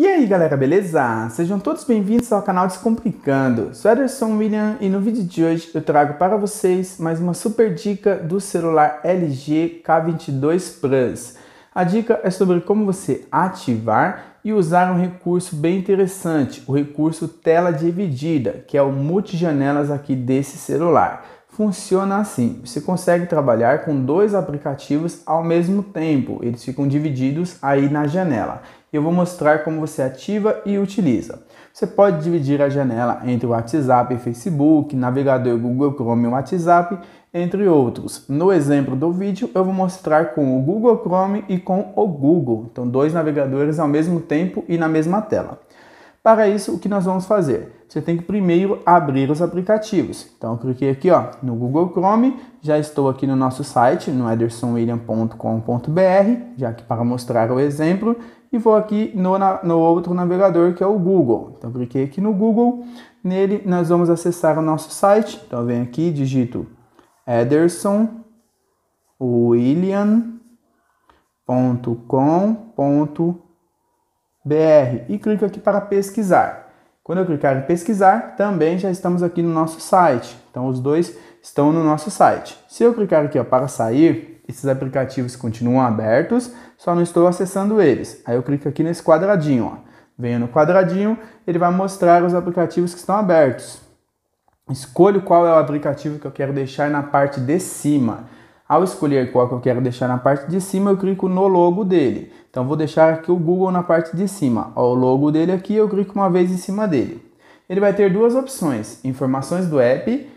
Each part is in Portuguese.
E aí galera, beleza? Sejam todos bem-vindos ao canal Descomplicando. Sou Ederson William e no vídeo de hoje eu trago para vocês mais uma super dica do celular LG K22 Plus. A dica é sobre como você ativar e usar um recurso bem interessante, o recurso tela dividida, que é o multijanelas aqui desse celular. Funciona assim, você consegue trabalhar com dois aplicativos ao mesmo tempo, eles ficam divididos aí na janela eu vou mostrar como você ativa e utiliza. Você pode dividir a janela entre o WhatsApp e Facebook, navegador Google Chrome e WhatsApp, entre outros. No exemplo do vídeo, eu vou mostrar com o Google Chrome e com o Google, então dois navegadores ao mesmo tempo e na mesma tela. Para isso, o que nós vamos fazer? Você tem que primeiro abrir os aplicativos. Então, eu cliquei aqui ó, no Google Chrome, já estou aqui no nosso site, no edersonwilliam.com.br, já que para mostrar o exemplo, e vou aqui no, no outro navegador que é o Google. Então cliquei aqui no Google, nele nós vamos acessar o nosso site. Então vem aqui, digito Ederson e clico aqui para pesquisar. Quando eu clicar em pesquisar, também já estamos aqui no nosso site. Então os dois estão no nosso site. Se eu clicar aqui ó, para sair, esses aplicativos continuam abertos, só não estou acessando eles. Aí eu clico aqui nesse quadradinho, ó. Venho no quadradinho, ele vai mostrar os aplicativos que estão abertos. Escolho qual é o aplicativo que eu quero deixar na parte de cima. Ao escolher qual que eu quero deixar na parte de cima, eu clico no logo dele. Então vou deixar aqui o Google na parte de cima. Ó, o logo dele aqui, eu clico uma vez em cima dele. Ele vai ter duas opções: informações do app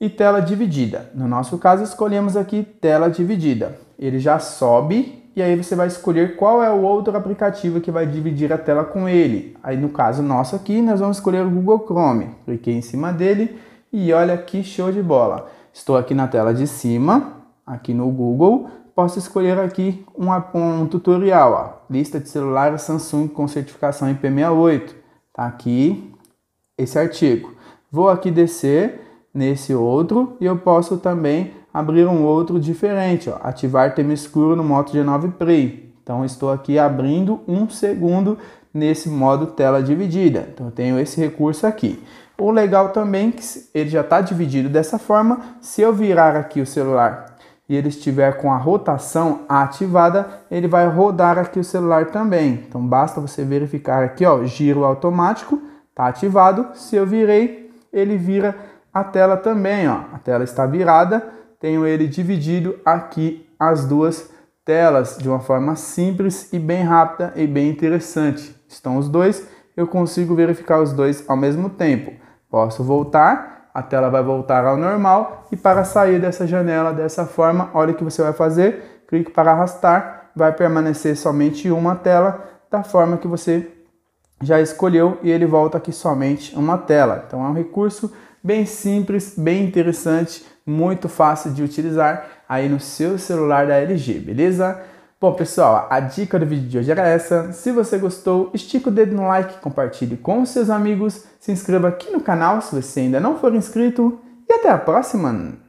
e tela dividida. No nosso caso, escolhemos aqui tela dividida. Ele já sobe e aí você vai escolher qual é o outro aplicativo que vai dividir a tela com ele. Aí no caso nosso aqui, nós vamos escolher o Google Chrome. Cliquei em cima dele e olha que show de bola. Estou aqui na tela de cima, aqui no Google, posso escolher aqui um, um tutorial, ó. lista de celulares Samsung com certificação IP68. Tá aqui esse artigo. Vou aqui descer nesse outro e eu posso também abrir um outro diferente, ó, ativar tema escuro no Moto G9 Play. Então estou aqui abrindo um segundo nesse modo tela dividida. Então eu tenho esse recurso aqui. O legal também é que ele já está dividido dessa forma. Se eu virar aqui o celular e ele estiver com a rotação ativada, ele vai rodar aqui o celular também. Então basta você verificar aqui, ó, giro automático, está ativado. Se eu virei, ele vira a tela também, ó, a tela está virada, tenho ele dividido aqui as duas telas de uma forma simples e bem rápida e bem interessante. Estão os dois, eu consigo verificar os dois ao mesmo tempo. Posso voltar, a tela vai voltar ao normal e para sair dessa janela dessa forma, olha o que você vai fazer, clique para arrastar, vai permanecer somente uma tela da forma que você já escolheu e ele volta aqui somente uma tela. Então é um recurso bem simples, bem interessante, muito fácil de utilizar aí no seu celular da LG, beleza? Bom, pessoal, a dica do vídeo de hoje era essa. Se você gostou, estica o dedo no like, compartilhe com seus amigos, se inscreva aqui no canal se você ainda não for inscrito e até a próxima!